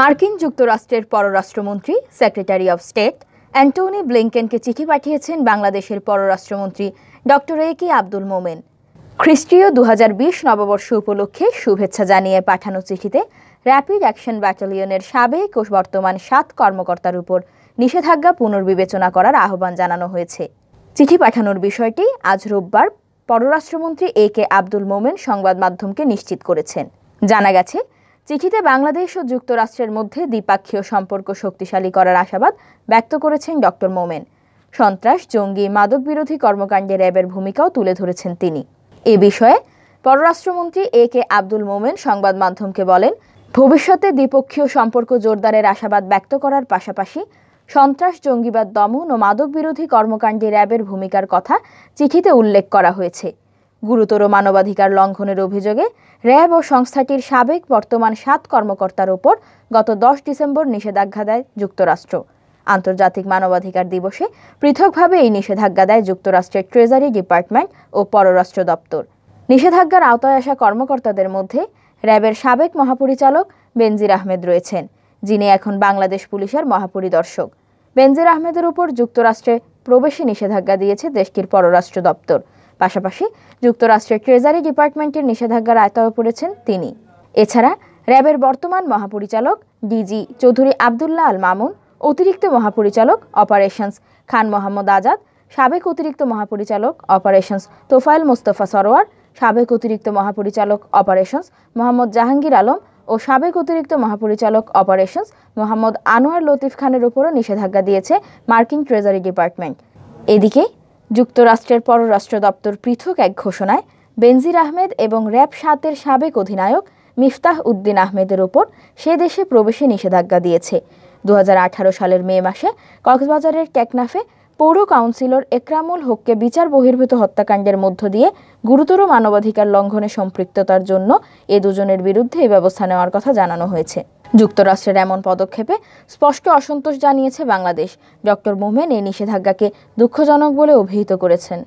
মার্কিন যুক্তরাষ্ট্রের পররাষ্ট্রমন্ত্রী সেক্রেটারি অব স্টেট অ্যান্টনি ব্লিংকেনকে চিঠি পাঠিয়েছেন বাংলাদেশের পররাষ্ট্রমন্ত্রী ডক্টর এ কে আব্দুল মোমেন খ্রিস্টীয় দু নববর্ষ উপলক্ষে শুভেচ্ছা জানিয়ে পাঠানো চিঠিতে র্যাপিড অ্যাকশন ব্যাটালিয়নের সাবেক ও বর্তমান সাত কর্মকর্তার উপর নিষেধাজ্ঞা পুনর্বিবেচনা করার আহ্বান জানানো হয়েছে চিঠি পাঠানোর বিষয়টি আজ রোববার পররাষ্ট্রমন্ত্রী এ কে আব্দুল মোমেন সংবাদ মাধ্যমকে নিশ্চিত করেছেন জানা গেছে চিঠিতে বাংলাদেশ ও যুক্তরাষ্ট্রের মধ্যে দ্বিপাক্ষীয় সম্পর্ক শক্তিশালী করার আশাবাদ ব্যক্ত করেছেন ড মোমেন সন্ত্রাস জঙ্গি মাদক বিরোধী কর্মকাণ্ডে র্যাবের ভূমিকাও তুলে ধরেছেন তিনি এ বিষয়ে পররাষ্ট্রমন্ত্রী এ কে আব্দুল মোমেন সংবাদ মাধ্যমকে বলেন ভবিষ্যতে দ্বিপক্ষীয় সম্পর্ক জোরদারের আশাবাদ ব্যক্ত করার পাশাপাশি সন্ত্রাস জঙ্গিবাদ দমন ও মাদক বিরোধী কর্মকাণ্ডে র্যাবের ভূমিকার কথা চিঠিতে উল্লেখ করা হয়েছে গুরুতর মানবাধিকার লঙ্ঘনের অভিযোগে র্যাব ও সংস্থাটির সাবেক বর্তমান সাত কর্মকর্তার ওপর গত দশ ডিসেম্বর নিষেধাজ্ঞা দেয় যুক্তরাষ্ট্র আন্তর্জাতিক মানবাধিকার দিবসে পৃথকভাবে এই নিষেধাজ্ঞা দেয় যুক্তরাষ্ট্রের ট্রেজারি ডিপার্টমেন্ট ও পররাষ্ট্র দপ্তর নিষেধাজ্ঞার আওতায় আসা কর্মকর্তাদের মধ্যে র্যাবের সাবেক মহাপরিচালক বেনজির আহমেদ রয়েছেন যিনি এখন বাংলাদেশ পুলিশের মহাপরিদর্শক বেনজির আহমেদের উপর যুক্তরাষ্ট্রে প্রবেশে নিষেধাজ্ঞা দিয়েছে দেশটির পররাষ্ট্র দপ্তর পাশাপাশি যুক্তরাষ্ট্রের ট্রেজারি ডিপার্টমেন্টের নিষেধাজ্ঞার আয়তায় পড়েছেন তিনি এছাড়া র্যাবের বর্তমান মহাপরিচালক ডিজি চৌধুরী আবদুল্লাহ আল মামুন অতিরিক্ত মহাপরিচালক অপারেশনস খান মোহাম্মদ আজাদ সাবেক অতিরিক্ত মহাপরিচালক অপারেশনস তোফায়েল মোস্তফা সরোয়ার সাবেক অতিরিক্ত মহাপরিচালক অপারেশনস মোহাম্মদ জাহাঙ্গীর আলম ও সাবেক অতিরিক্ত মহাপরিচালক অপারেশনস মোহাম্মদ আনোয়ার লতিফ খানের উপরও নিষেধাজ্ঞা দিয়েছে মার্কিন ট্রেজারি ডিপার্টমেন্ট এদিকে যুক্তরাষ্ট্রের পররাষ্ট্র দপ্তর পৃথক এক ঘোষণায় বেনজির আহমেদ এবং র্যাব সাতের সাবেক অধিনায়ক মিফতাহ উদ্দিন আহমেদের ওপর সে দেশে প্রবেশে নিষেধাজ্ঞা দিয়েছে দু সালের মে মাসে কক্সবাজারের টেকনাফে পৌর কাউন্সিলর একরামুল হককে বিচার বহির্ভূত হত্যাকাণ্ডের মধ্য দিয়ে গুরুতর মানবাধিকার লঙ্ঘনে সম্পৃক্ততার জন্য এ দুজনের বিরুদ্ধে এই ব্যবস্থা নেওয়ার কথা জানানো হয়েছে যুক্তরাষ্ট্রের এমন পদক্ষেপে স্পষ্ট অসন্তোষ জানিয়েছে বাংলাদেশ ডক্টর মোমেন এই নিষেধাজ্ঞাকে দুঃখজনক বলে অভিহিত করেছেন